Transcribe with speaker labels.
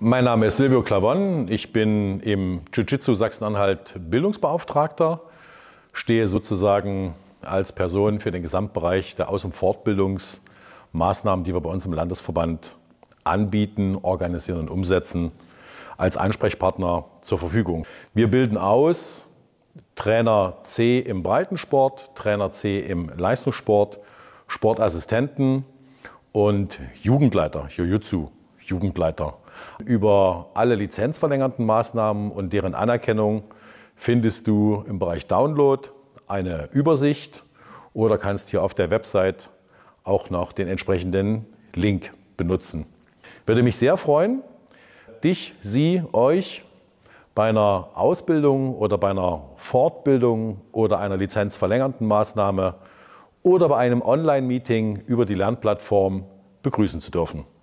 Speaker 1: Mein Name ist Silvio Clavon. Ich bin im Jiu-Jitsu Sachsen-Anhalt Bildungsbeauftragter, stehe sozusagen als Person für den Gesamtbereich der Aus- und Fortbildungsmaßnahmen, die wir bei uns im Landesverband anbieten, organisieren und umsetzen, als Ansprechpartner zur Verfügung. Wir bilden aus Trainer C im Breitensport, Trainer C im Leistungssport, Sportassistenten und Jugendleiter, Jiu-Jitsu Jugendleiter. Über alle lizenzverlängernden Maßnahmen und deren Anerkennung findest du im Bereich Download eine Übersicht oder kannst hier auf der Website auch noch den entsprechenden Link benutzen. Würde mich sehr freuen, dich, sie, euch bei einer Ausbildung oder bei einer Fortbildung oder einer lizenzverlängernden Maßnahme oder bei einem Online-Meeting über die Lernplattform begrüßen zu dürfen.